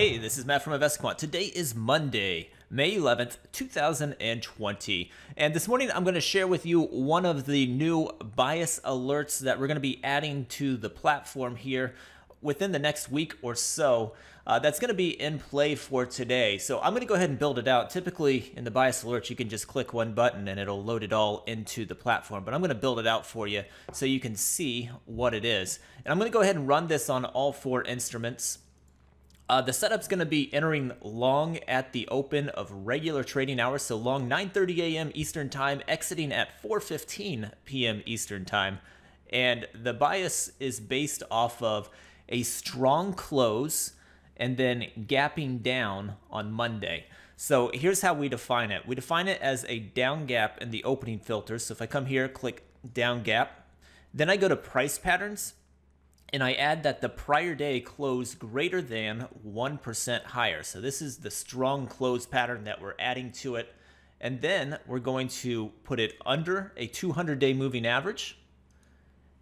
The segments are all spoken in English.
Hey, this is Matt from Avesquant. Today is Monday, May 11th, 2020. And this morning I'm going to share with you one of the new bias alerts that we're going to be adding to the platform here within the next week or so. Uh, that's going to be in play for today. So I'm going to go ahead and build it out. Typically in the bias alerts, you can just click one button and it'll load it all into the platform. But I'm going to build it out for you so you can see what it is. And I'm going to go ahead and run this on all four instruments. Uh, the setup's going to be entering long at the open of regular trading hours, so long 9:30 a.m. Eastern Time, exiting at 4:15 p.m. Eastern Time, and the bias is based off of a strong close and then gapping down on Monday. So here's how we define it. We define it as a down gap in the opening filter. So if I come here, click down gap, then I go to price patterns and I add that the prior day closed greater than 1% higher. So this is the strong close pattern that we're adding to it. And then we're going to put it under a 200 day moving average.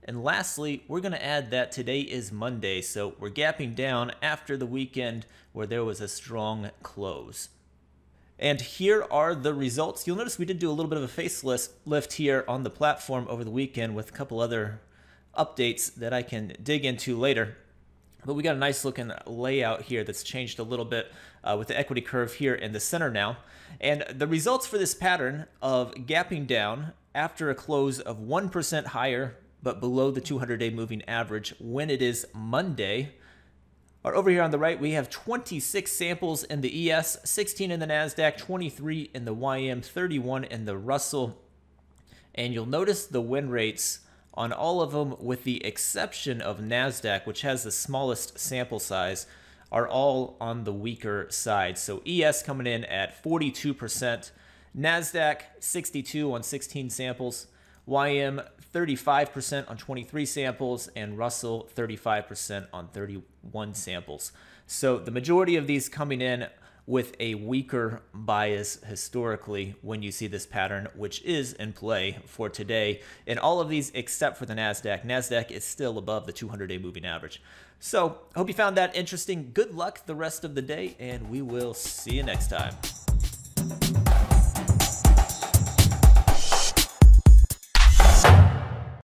And lastly, we're going to add that today is Monday. So we're gapping down after the weekend where there was a strong close. And here are the results. You'll notice we did do a little bit of a facelift lift here on the platform over the weekend with a couple other updates that I can dig into later. But we got a nice looking layout here that's changed a little bit uh, with the equity curve here in the center now. And the results for this pattern of gapping down after a close of 1% higher, but below the 200-day moving average when it is Monday, over here on the right, we have 26 samples in the ES, 16 in the NASDAQ, 23 in the YM, 31 in the Russell. And you'll notice the win rates on all of them, with the exception of NASDAQ, which has the smallest sample size, are all on the weaker side. So ES coming in at 42%, NASDAQ 62 on 16 samples, YM 35% on 23 samples, and Russell 35% on 31 samples. So the majority of these coming in with a weaker bias historically when you see this pattern, which is in play for today. In all of these except for the NASDAQ, NASDAQ is still above the 200 day moving average. So, hope you found that interesting. Good luck the rest of the day, and we will see you next time.